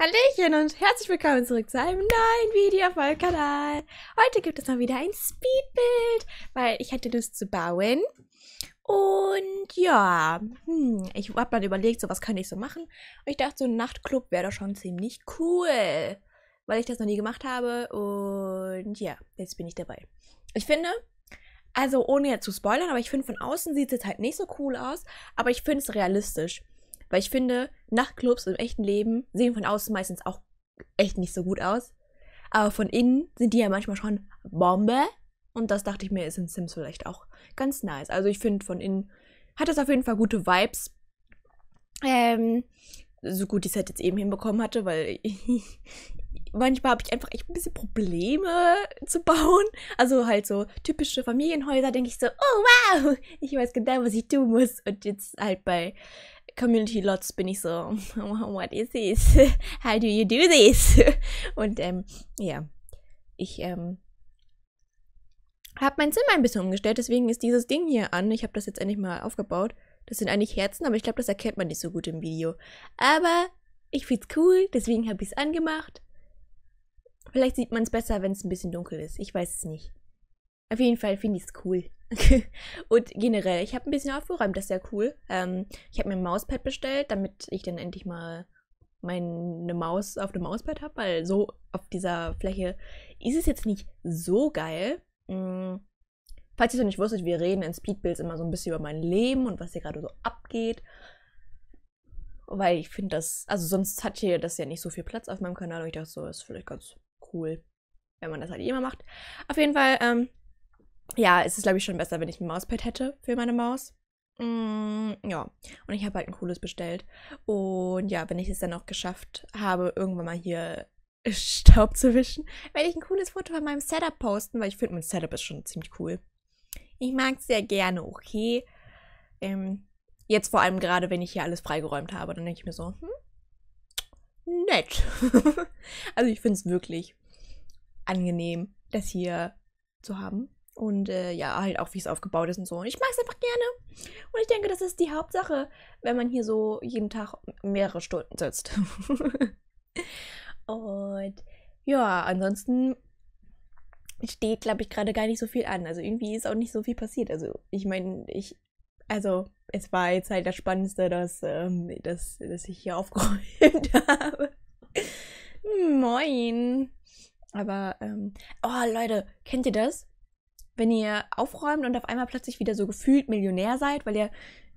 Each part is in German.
Hallöchen und herzlich willkommen zurück zu einem neuen Video auf meinem Kanal. Heute gibt es mal wieder ein Speedbild, weil ich hatte Lust zu bauen. Und ja, hm, ich habe mal überlegt, so was könnte ich so machen. Und ich dachte, so ein Nachtclub wäre doch schon ziemlich cool, weil ich das noch nie gemacht habe. Und ja, jetzt bin ich dabei. Ich finde, also ohne jetzt zu spoilern, aber ich finde, von außen sieht es jetzt halt nicht so cool aus, aber ich finde es realistisch. Weil ich finde, Nachtclubs im echten Leben sehen von außen meistens auch echt nicht so gut aus. Aber von innen sind die ja manchmal schon Bombe. Und das dachte ich mir, ist in Sims vielleicht auch ganz nice. Also ich finde, von innen hat das auf jeden Fall gute Vibes. Ähm, so gut ich es halt jetzt eben hinbekommen hatte, weil manchmal habe ich einfach echt ein bisschen Probleme zu bauen. Also halt so typische Familienhäuser denke ich so, oh wow, ich weiß genau, was ich tun muss. Und jetzt halt bei Community Lots bin ich so, what is this? How do you do this? Und ähm, ja, ich ähm, habe mein Zimmer ein bisschen umgestellt, deswegen ist dieses Ding hier an. Ich habe das jetzt endlich mal aufgebaut. Das sind eigentlich Herzen, aber ich glaube, das erkennt man nicht so gut im Video. Aber ich find's cool, deswegen habe ich es angemacht. Vielleicht sieht man es besser, wenn es ein bisschen dunkel ist. Ich weiß es nicht. Auf jeden Fall finde ich es cool. und generell, ich habe ein bisschen aufgeräumt, das ist ja cool. Ähm, ich habe mir ein Mauspad bestellt, damit ich dann endlich mal meine Maus auf dem Mauspad habe, weil so auf dieser Fläche ist es jetzt nicht so geil. Mhm. Falls ihr es noch nicht wusstet, wir reden in Speedbills immer so ein bisschen über mein Leben und was hier gerade so abgeht. Weil ich finde das, also sonst hat hier das ja nicht so viel Platz auf meinem Kanal und ich dachte so, ist vielleicht ganz cool, wenn man das halt eh immer macht. Auf jeden Fall, ähm, ja, es ist, glaube ich, schon besser, wenn ich ein Mauspad hätte für meine Maus. Mm, ja, und ich habe halt ein cooles bestellt. Und ja, wenn ich es dann auch geschafft habe, irgendwann mal hier Staub zu wischen, werde ich ein cooles Foto von meinem Setup posten, weil ich finde, mein Setup ist schon ziemlich cool. Ich mag es sehr gerne, okay. Ähm, jetzt vor allem gerade, wenn ich hier alles freigeräumt habe, dann denke ich mir so, hm, nett. also ich finde es wirklich angenehm, das hier zu haben. Und äh, ja, halt auch, wie es aufgebaut ist und so. Und ich mag es einfach gerne. Und ich denke, das ist die Hauptsache, wenn man hier so jeden Tag mehrere Stunden sitzt. und ja, ansonsten steht, glaube ich, gerade gar nicht so viel an. Also irgendwie ist auch nicht so viel passiert. Also ich meine, ich, also es war jetzt halt das Spannendste, dass, ähm, dass, dass ich hier aufgeräumt habe. Hm, moin. Aber, ähm, oh Leute, kennt ihr das? wenn ihr aufräumt und auf einmal plötzlich wieder so gefühlt Millionär seid, weil ihr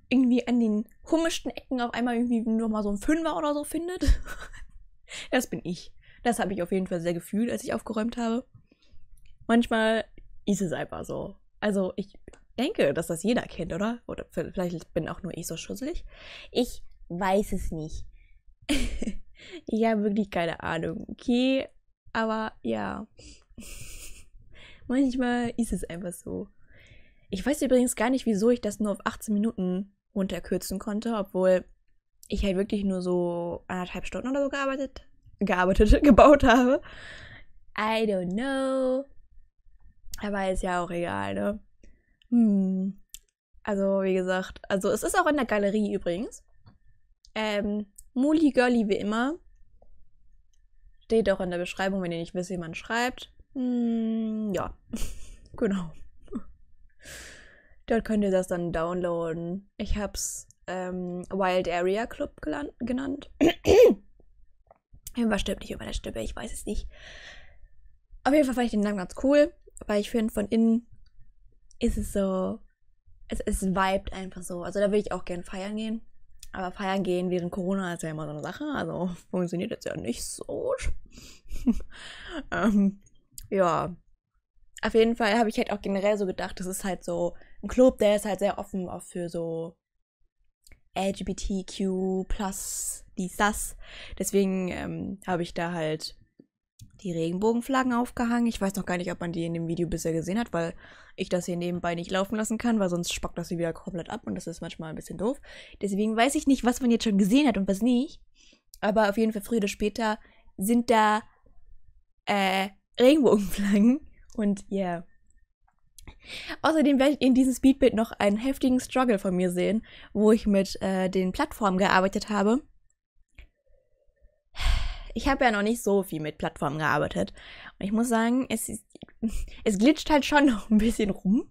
irgendwie an den komischsten Ecken auf einmal irgendwie nur mal so ein Fünfer oder so findet. das bin ich. Das habe ich auf jeden Fall sehr gefühlt, als ich aufgeräumt habe. Manchmal ist es einfach so. Also ich denke, dass das jeder kennt, oder? Oder vielleicht bin auch nur ich so schusselig. Ich weiß es nicht. ich habe wirklich keine Ahnung, okay? Aber ja. Manchmal ist es einfach so. Ich weiß übrigens gar nicht, wieso ich das nur auf 18 Minuten runterkürzen konnte, obwohl ich halt wirklich nur so anderthalb Stunden oder so gearbeitet, gearbeitet, gebaut habe. I don't know. Aber ist ja auch egal, ne? Hm. Also, wie gesagt, also es ist auch in der Galerie übrigens. Ähm, Muli Girlie wie immer. Steht auch in der Beschreibung, wenn ihr nicht wisst, wie man schreibt. Mm, ja, genau. Dort könnt ihr das dann downloaden. Ich hab's ähm, Wild Area Club genannt. Irgendwas stimmt nicht über der Stimme, ich weiß es nicht. Auf jeden Fall fand ich den Namen ganz cool, weil ich finde, von innen ist es so, es, es vibet einfach so. Also da würde ich auch gerne feiern gehen. Aber feiern gehen während Corona ist ja immer so eine Sache, also funktioniert jetzt ja nicht so. ähm, ja. Auf jeden Fall habe ich halt auch generell so gedacht, das ist halt so ein Club, der ist halt sehr offen auch für so LGBTQ plus dies, das. Deswegen ähm, habe ich da halt die Regenbogenflaggen aufgehangen. Ich weiß noch gar nicht, ob man die in dem Video bisher gesehen hat, weil ich das hier nebenbei nicht laufen lassen kann, weil sonst spackt das hier wieder komplett ab und das ist manchmal ein bisschen doof. Deswegen weiß ich nicht, was man jetzt schon gesehen hat und was nicht. Aber auf jeden Fall früher oder später sind da äh, Regenbogenflaggen und yeah. Außerdem werdet ihr in diesem Speedbild noch einen heftigen Struggle von mir sehen, wo ich mit äh, den Plattformen gearbeitet habe. Ich habe ja noch nicht so viel mit Plattformen gearbeitet. Und ich muss sagen, es, es glitscht halt schon noch ein bisschen rum.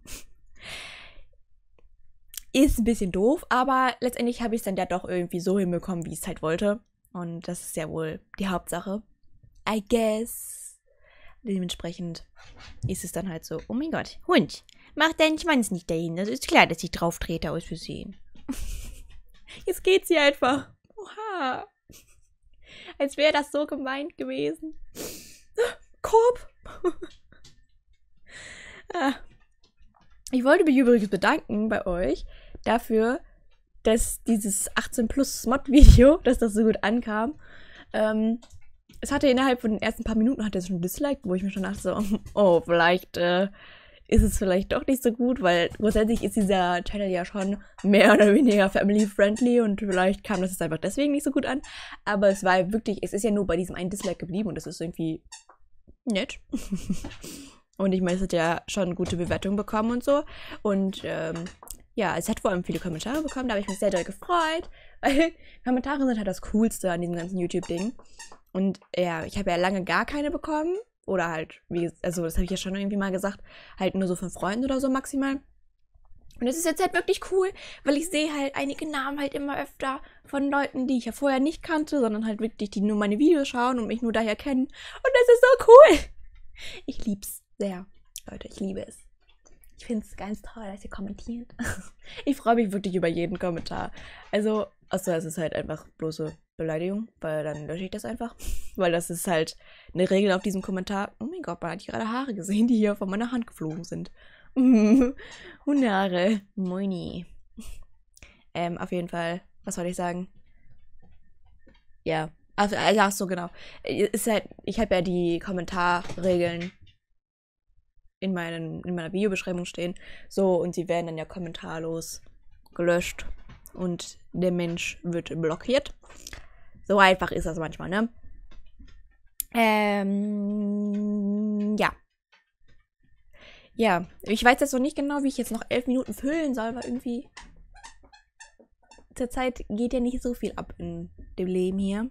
Ist ein bisschen doof, aber letztendlich habe ich es dann ja doch irgendwie so hinbekommen, wie ich es halt wollte. Und das ist ja wohl die Hauptsache. I guess. Dementsprechend ist es dann halt so, oh mein Gott, Hund, mach deinen Schwanz nicht dahin. Das also ist klar, dass ich drauf trete aus Versehen. Jetzt geht sie einfach. Oha. Als wäre das so gemeint gewesen. Korb. Ah. Ich wollte mich übrigens bedanken bei euch dafür, dass dieses 18 plus Mod Video, dass das so gut ankam. Ähm, es hatte innerhalb von den ersten paar Minuten hatte es schon disliked, wo ich mir schon dachte, so, oh, vielleicht äh, ist es vielleicht doch nicht so gut, weil grundsätzlich ist dieser Channel ja schon mehr oder weniger family-friendly und vielleicht kam das jetzt einfach deswegen nicht so gut an. Aber es war wirklich, es ist ja nur bei diesem einen Dislike geblieben und das ist irgendwie nett. und ich meine, es hat ja schon gute Bewertungen bekommen und so. Und ähm, ja, es hat vor allem viele Kommentare bekommen, da habe ich mich sehr doll gefreut, weil Kommentare sind halt das Coolste an diesem ganzen YouTube-Ding. Und ja, ich habe ja lange gar keine bekommen. Oder halt, wie, also das habe ich ja schon irgendwie mal gesagt, halt nur so von Freunden oder so maximal. Und es ist jetzt halt wirklich cool, weil ich sehe halt einige Namen halt immer öfter von Leuten, die ich ja vorher nicht kannte, sondern halt wirklich, die nur meine Videos schauen und mich nur daher kennen. Und das ist so cool. Ich lieb's sehr. Leute, ich liebe es. Ich finde es ganz toll, dass ihr kommentiert. Ich freue mich wirklich über jeden Kommentar. Also, außer es ist halt einfach bloße Beleidigung, weil dann lösche ich das einfach. Weil das ist halt eine Regel auf diesem Kommentar. Oh mein Gott, man hat gerade Haare gesehen, die hier von meiner Hand geflogen sind. Hundehaare. Moini. Ähm, auf jeden Fall, was wollte ich sagen? Ja. Also, also, ach so, genau. Ist halt, ich habe ja die Kommentarregeln in, meinen, in meiner Videobeschreibung stehen. So, und sie werden dann ja kommentarlos gelöscht und der Mensch wird blockiert. So einfach ist das manchmal, ne? Ähm, ja. Ja, ich weiß jetzt noch nicht genau, wie ich jetzt noch elf Minuten füllen soll, weil irgendwie zurzeit geht ja nicht so viel ab in dem Leben hier.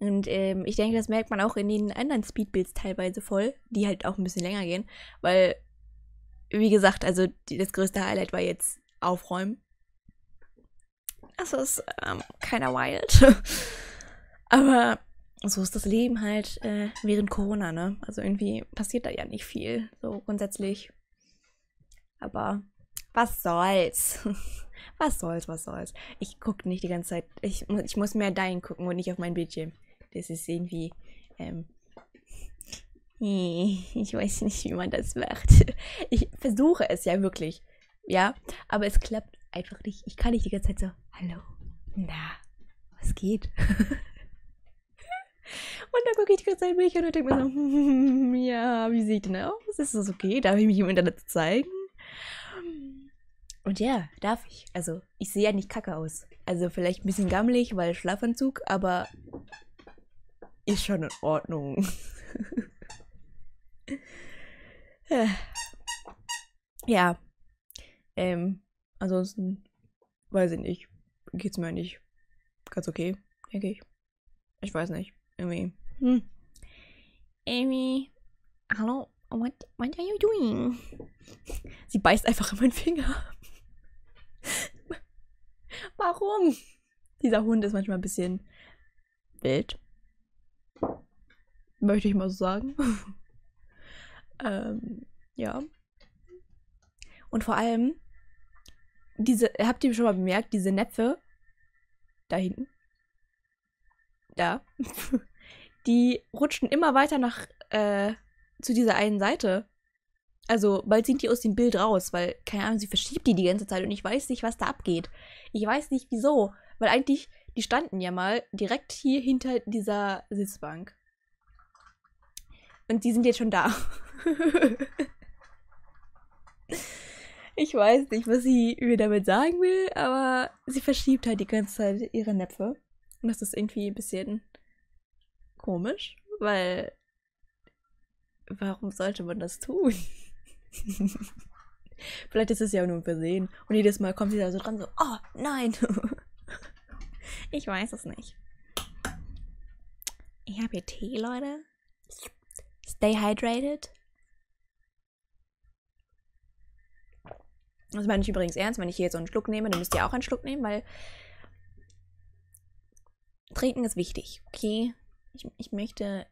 Und ähm, ich denke, das merkt man auch in den anderen Speedbills teilweise voll, die halt auch ein bisschen länger gehen, weil, wie gesagt, also die, das größte Highlight war jetzt Aufräumen. Also, es ist ähm, keiner wild. Aber so ist das Leben halt äh, während Corona, ne? Also irgendwie passiert da ja nicht viel, so grundsätzlich. Aber was soll's? Was soll's, was soll's? Ich gucke nicht die ganze Zeit. Ich, ich muss mehr dahin gucken und nicht auf mein Bildschirm. Das ist irgendwie. Ähm, ich weiß nicht, wie man das macht. Ich versuche es ja wirklich. Ja, aber es klappt einfach nicht, ich kann nicht die ganze Zeit so, hallo, na, was geht? Und dann gucke ich die ganze Zeit mich an und denke mir so, hm, ja, wie sieht denn aus? Ist das okay? Darf ich mich im Internet zeigen? Und ja, darf ich. Also, ich sehe ja nicht kacke aus. Also, vielleicht ein bisschen gammelig, weil Schlafanzug, aber ist schon in Ordnung. ja. Ähm, Ansonsten, weiß ich nicht, geht's mir nicht ganz okay, denke ich. Ich weiß nicht, irgendwie. Hm. Amy, hallo, what, what are you doing? Sie beißt einfach in meinen Finger. Warum? Dieser Hund ist manchmal ein bisschen wild. Möchte ich mal so sagen. ähm, ja. Und vor allem, diese, habt ihr schon mal bemerkt, diese Näpfe da hinten, da, die rutschen immer weiter nach, äh, zu dieser einen Seite. Also, bald sind die aus dem Bild raus, weil, keine Ahnung, sie verschiebt die die ganze Zeit und ich weiß nicht, was da abgeht. Ich weiß nicht, wieso. Weil eigentlich, die standen ja mal direkt hier hinter dieser Sitzbank. Und die sind jetzt schon da. Ich weiß nicht, was sie mir damit sagen will, aber sie verschiebt halt die ganze Zeit ihre Näpfe. Und das ist irgendwie ein bisschen komisch, weil warum sollte man das tun? Vielleicht ist es ja nur ein Versehen. Und jedes Mal kommt sie da so dran, so, oh nein. ich weiß es nicht. Ich habe hier Tee, Leute. Stay hydrated. Das meine ich übrigens ernst. Wenn ich hier so einen Schluck nehme, dann müsst ihr auch einen Schluck nehmen, weil Trinken ist wichtig, okay? Ich, ich möchte,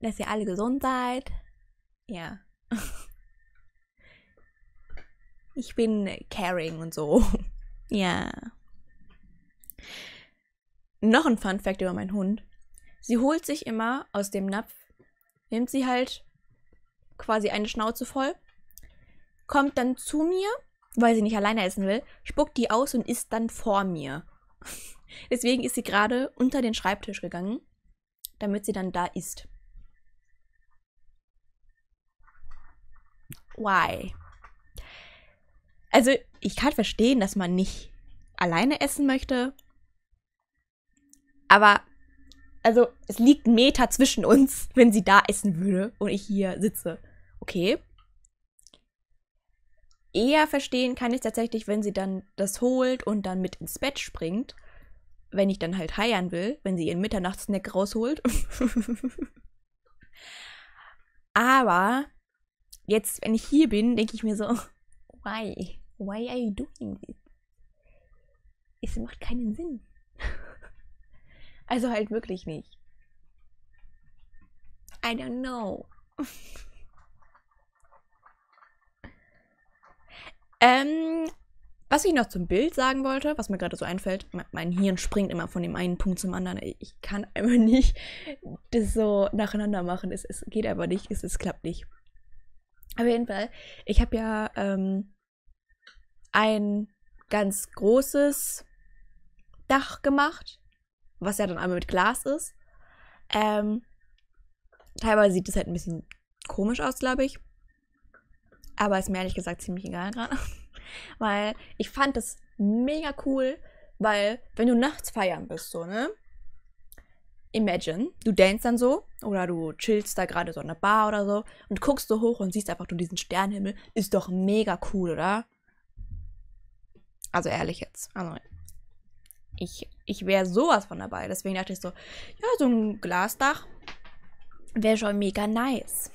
dass ihr alle gesund seid. Ja. Ich bin caring und so. Ja. Noch ein Fun Fact über meinen Hund. Sie holt sich immer aus dem Napf, nimmt sie halt quasi eine Schnauze voll, kommt dann zu mir weil sie nicht alleine essen will, spuckt die aus und isst dann vor mir. Deswegen ist sie gerade unter den Schreibtisch gegangen, damit sie dann da isst. Why? Also, ich kann verstehen, dass man nicht alleine essen möchte. Aber, also, es liegt ein Meter zwischen uns, wenn sie da essen würde und ich hier sitze. Okay, eher verstehen kann ich tatsächlich, wenn sie dann das holt und dann mit ins Bett springt. Wenn ich dann halt heiern will, wenn sie ihren Mitternachtssnack rausholt. Aber jetzt, wenn ich hier bin, denke ich mir so, why? Why are you doing this? Es macht keinen Sinn. also halt wirklich nicht. I don't know. Ähm, was ich noch zum Bild sagen wollte, was mir gerade so einfällt, mein Hirn springt immer von dem einen Punkt zum anderen. Ich kann einfach nicht das so nacheinander machen. Es, es geht aber nicht, es, es klappt nicht. Auf jeden Fall, ich habe ja ähm, ein ganz großes Dach gemacht, was ja dann einmal mit Glas ist. Ähm, teilweise sieht es halt ein bisschen komisch aus, glaube ich. Aber ist mir ehrlich gesagt ziemlich egal gerade. weil ich fand das mega cool, weil wenn du nachts feiern bist, so, ne? Imagine, du danst dann so oder du chillst da gerade so in der Bar oder so und guckst so hoch und siehst einfach nur diesen Sternenhimmel. Ist doch mega cool, oder? Also ehrlich jetzt. Also ich, ich wäre sowas von dabei. Deswegen dachte ich so, ja, so ein Glasdach wäre schon mega nice.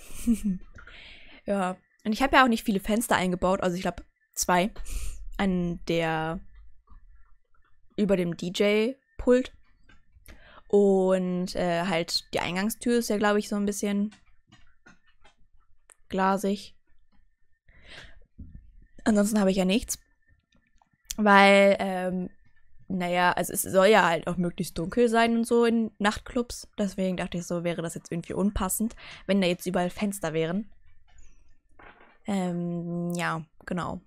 ja, und ich habe ja auch nicht viele Fenster eingebaut, also ich glaube zwei. An der über dem DJ-Pult. Und äh, halt die Eingangstür ist ja, glaube ich, so ein bisschen glasig. Ansonsten habe ich ja nichts. Weil, ähm, naja, also es soll ja halt auch möglichst dunkel sein und so in Nachtclubs. Deswegen dachte ich so, wäre das jetzt irgendwie unpassend, wenn da jetzt überall Fenster wären. Ähm, ja, genau.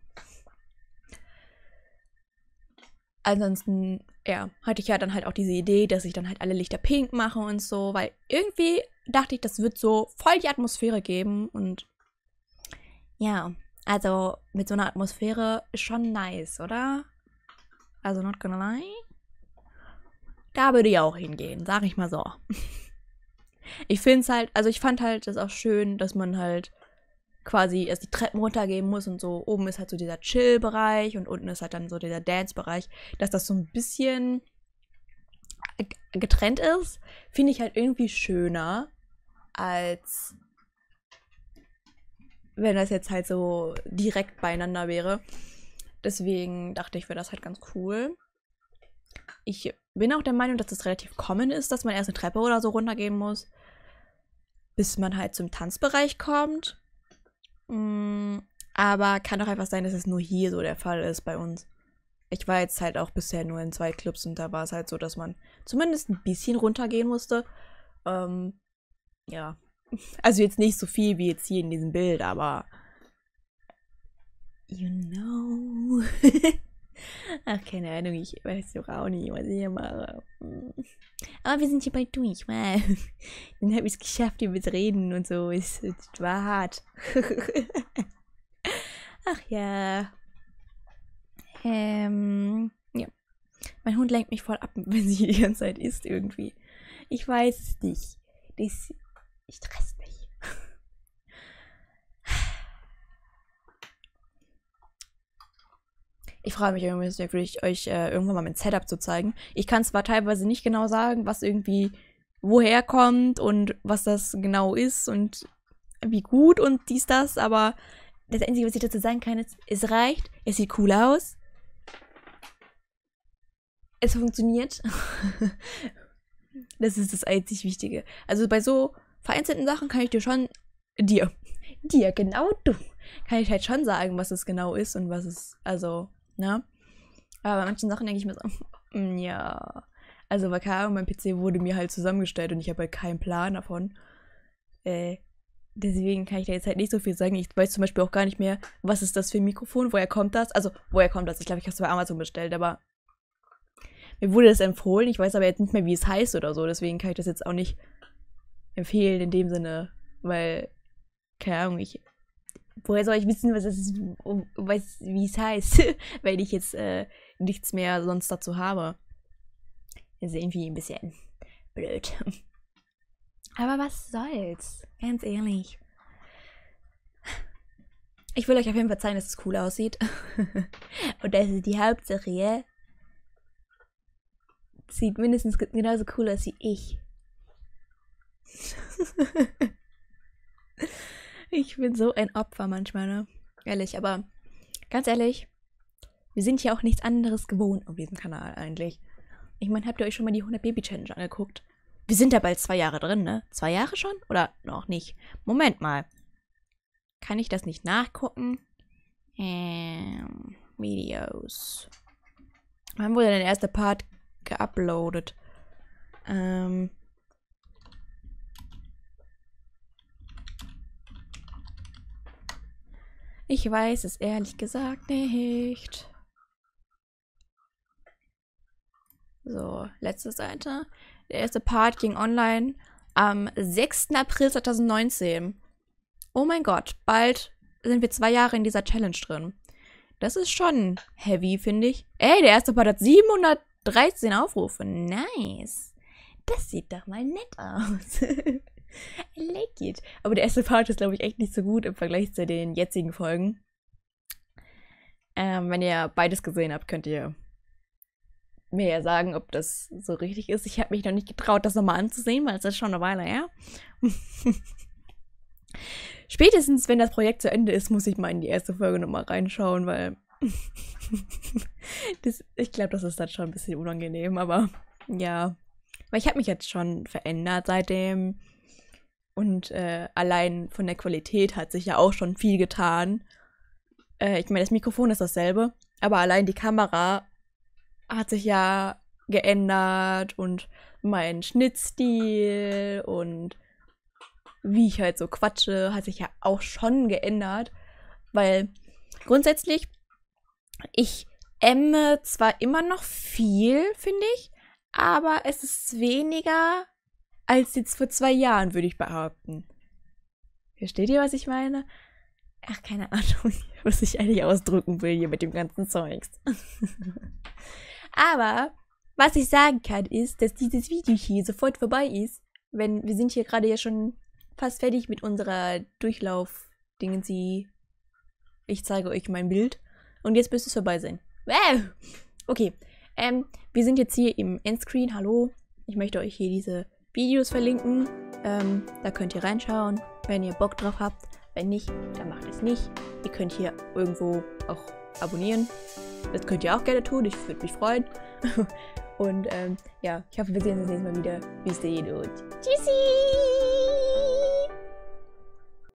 Ansonsten, ja, hatte ich ja dann halt auch diese Idee, dass ich dann halt alle Lichter pink mache und so, weil irgendwie dachte ich, das wird so voll die Atmosphäre geben und ja, also mit so einer Atmosphäre ist schon nice, oder? Also not gonna lie. Da würde ich auch hingehen, sag ich mal so. Ich finde es halt, also ich fand halt das auch schön, dass man halt quasi erst die Treppen runtergehen muss und so. Oben ist halt so dieser Chill-Bereich und unten ist halt dann so dieser Dance-Bereich, dass das so ein bisschen getrennt ist, finde ich halt irgendwie schöner, als wenn das jetzt halt so direkt beieinander wäre. Deswegen dachte ich, wäre das halt ganz cool. Ich bin auch der Meinung, dass das relativ common ist, dass man erst eine Treppe oder so runtergehen muss, bis man halt zum Tanzbereich kommt. Mm, aber kann auch einfach sein, dass es nur hier so der Fall ist bei uns. Ich war jetzt halt auch bisher nur in zwei Clubs und da war es halt so, dass man zumindest ein bisschen runtergehen musste. Ähm, ja. Also jetzt nicht so viel wie jetzt hier in diesem Bild, aber. You know. Ach, keine Ahnung, ich weiß doch auch nicht, was ich hier mache. Hm. Aber wir sind hier bald durch, mal. Dann habe ich es geschafft, übers Reden und so. Es, es war hart. Ach ja. Ähm, ja. Mein Hund lenkt mich voll ab, wenn sie die ganze Zeit isst irgendwie. Ich weiß es nicht. Das stresst Ich freue mich irgendwie wirklich, euch äh, irgendwann mal mein Setup zu zeigen. Ich kann zwar teilweise nicht genau sagen, was irgendwie woher kommt und was das genau ist und wie gut und dies, das, aber das Einzige, was ich dazu sagen kann, ist, es reicht, es sieht cool aus, es funktioniert. das ist das einzig Wichtige. Also bei so vereinzelten Sachen kann ich dir schon, dir, dir, genau du, kann ich halt schon sagen, was es genau ist und was es, also Ne? Aber bei manchen Sachen denke ich mir so, mm, ja. Also, weil keine Ahnung, mein PC wurde mir halt zusammengestellt und ich habe halt keinen Plan davon. Äh, deswegen kann ich da jetzt halt nicht so viel sagen. Ich weiß zum Beispiel auch gar nicht mehr, was ist das für ein Mikrofon, woher kommt das? Also, woher kommt das? Ich glaube, ich habe es bei Amazon bestellt, aber mir wurde das empfohlen. Ich weiß aber jetzt nicht mehr, wie es heißt oder so. Deswegen kann ich das jetzt auch nicht empfehlen in dem Sinne, weil, keine Ahnung, ich woher soll ich wissen, was es, was, wie es heißt, weil ich jetzt äh, nichts mehr sonst dazu habe. Das ist irgendwie ein bisschen blöd. Aber was soll's? Ganz ehrlich. Ich will euch auf jeden Fall zeigen, dass es cool aussieht. Und das ist die Hauptsache. Sieht mindestens genauso cool aus wie ich. Ich bin so ein Opfer manchmal, ne? Ehrlich, aber ganz ehrlich, wir sind ja auch nichts anderes gewohnt auf diesem Kanal eigentlich. Ich meine, habt ihr euch schon mal die 100 Baby Challenge angeguckt? Wir sind da bald zwei Jahre drin, ne? Zwei Jahre schon? Oder noch nicht? Moment mal. Kann ich das nicht nachgucken? Ähm, Videos. Wann wurde denn der erste Part geuploadet? Ähm, Ich weiß es ehrlich gesagt nicht. So, letzte Seite. Der erste Part ging online am 6. April 2019. Oh mein Gott, bald sind wir zwei Jahre in dieser Challenge drin. Das ist schon heavy, finde ich. Ey, der erste Part hat 713 Aufrufe. Nice. Das sieht doch mal nett aus. geht. Aber der erste Part ist, glaube ich, echt nicht so gut im Vergleich zu den jetzigen Folgen. Ähm, wenn ihr beides gesehen habt, könnt ihr mir ja sagen, ob das so richtig ist. Ich habe mich noch nicht getraut, das nochmal anzusehen, weil es ist schon eine Weile her. Spätestens, wenn das Projekt zu Ende ist, muss ich mal in die erste Folge nochmal reinschauen, weil das, ich glaube, das ist dann schon ein bisschen unangenehm, aber ja. Weil ich habe mich jetzt schon verändert seitdem. Und äh, allein von der Qualität hat sich ja auch schon viel getan. Äh, ich meine, das Mikrofon ist dasselbe, aber allein die Kamera hat sich ja geändert und mein Schnittstil und wie ich halt so quatsche, hat sich ja auch schon geändert, weil grundsätzlich ich emme zwar immer noch viel, finde ich, aber es ist weniger als jetzt vor zwei Jahren, würde ich behaupten. Versteht ihr, was ich meine? Ach, keine Ahnung, was ich eigentlich ausdrücken will hier mit dem ganzen Zeugs. Aber was ich sagen kann, ist, dass dieses Video hier sofort vorbei ist. Wenn wir sind hier gerade ja schon fast fertig mit unserer Durchlauf-Dingen sie. Ich zeige euch mein Bild. Und jetzt müsste es vorbei sein. Okay. Ähm, wir sind jetzt hier im Endscreen. Hallo. Ich möchte euch hier diese Videos verlinken. Ähm, da könnt ihr reinschauen, wenn ihr Bock drauf habt. Wenn nicht, dann macht es nicht. Ihr könnt hier irgendwo auch abonnieren. Das könnt ihr auch gerne tun. Ich würde mich freuen. Und ähm, ja, ich hoffe, wir sehen uns das nächste Mal wieder. Bis dahin und tschüssi!